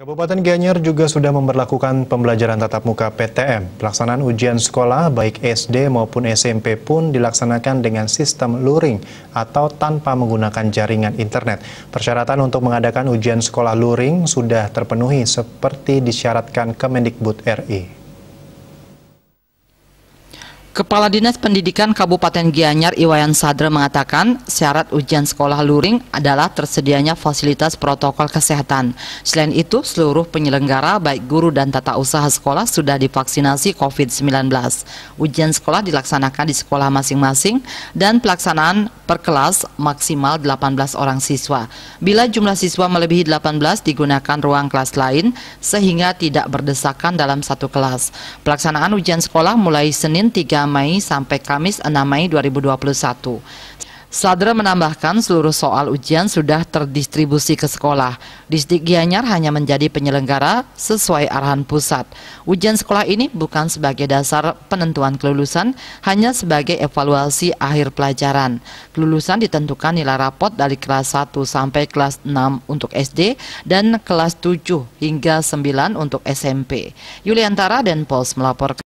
Kabupaten Gianyar juga sudah memperlakukan pembelajaran tatap muka PTM. Pelaksanaan ujian sekolah baik SD maupun SMP pun dilaksanakan dengan sistem luring atau tanpa menggunakan jaringan internet. Persyaratan untuk mengadakan ujian sekolah luring sudah terpenuhi seperti disyaratkan Kemendikbud RI. Kepala Dinas Pendidikan Kabupaten Gianyar Iwayan Sadra mengatakan syarat ujian sekolah luring adalah tersedianya fasilitas protokol kesehatan. Selain itu, seluruh penyelenggara baik guru dan tata usaha sekolah sudah divaksinasi COVID-19. Ujian sekolah dilaksanakan di sekolah masing-masing dan pelaksanaan per kelas maksimal 18 orang siswa. Bila jumlah siswa melebihi 18 digunakan ruang kelas lain sehingga tidak berdesakan dalam satu kelas. Pelaksanaan ujian sekolah mulai Senin 3 Mei sampai Kamis 6 Mei 2021. Sadra menambahkan seluruh soal ujian sudah terdistribusi ke sekolah. Distrik Gianyar hanya menjadi penyelenggara sesuai arahan pusat. Ujian sekolah ini bukan sebagai dasar penentuan kelulusan, hanya sebagai evaluasi akhir pelajaran. Kelulusan ditentukan nilai rapot dari kelas 1 sampai kelas 6 untuk SD dan kelas 7 hingga 9 untuk SMP. Yuliantara dan Pols melaporkan.